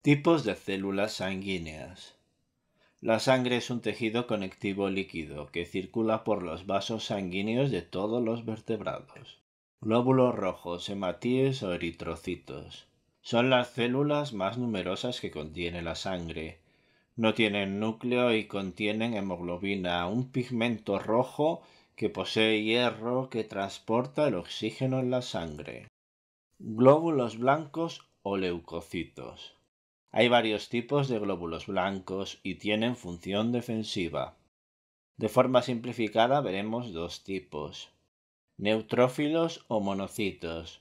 Tipos de células sanguíneas. La sangre es un tejido conectivo líquido que circula por los vasos sanguíneos de todos los vertebrados. Glóbulos rojos, hematíes o eritrocitos. Son las células más numerosas que contiene la sangre. No tienen núcleo y contienen hemoglobina, un pigmento rojo que posee hierro que transporta el oxígeno en la sangre. Glóbulos blancos o leucocitos. Hay varios tipos de glóbulos blancos y tienen función defensiva. De forma simplificada veremos dos tipos. Neutrófilos o monocitos.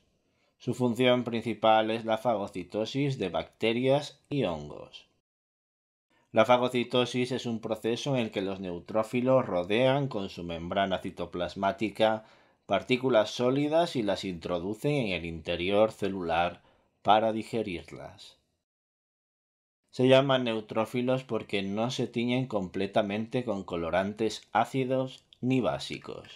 Su función principal es la fagocitosis de bacterias y hongos. La fagocitosis es un proceso en el que los neutrófilos rodean con su membrana citoplasmática partículas sólidas y las introducen en el interior celular para digerirlas. Se llaman neutrófilos porque no se tiñen completamente con colorantes ácidos ni básicos.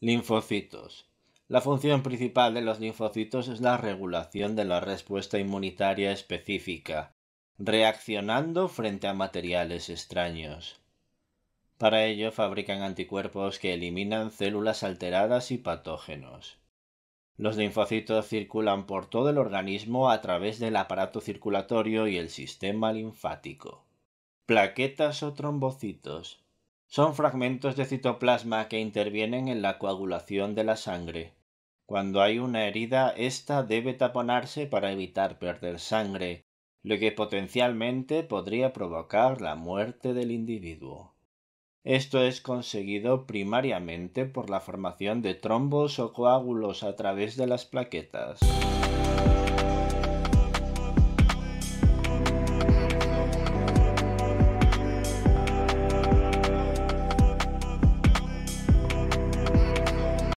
Linfocitos. La función principal de los linfocitos es la regulación de la respuesta inmunitaria específica, reaccionando frente a materiales extraños. Para ello fabrican anticuerpos que eliminan células alteradas y patógenos. Los linfocitos circulan por todo el organismo a través del aparato circulatorio y el sistema linfático. Plaquetas o trombocitos son fragmentos de citoplasma que intervienen en la coagulación de la sangre. Cuando hay una herida, ésta debe taponarse para evitar perder sangre lo que potencialmente podría provocar la muerte del individuo. Esto es conseguido primariamente por la formación de trombos o coágulos a través de las plaquetas.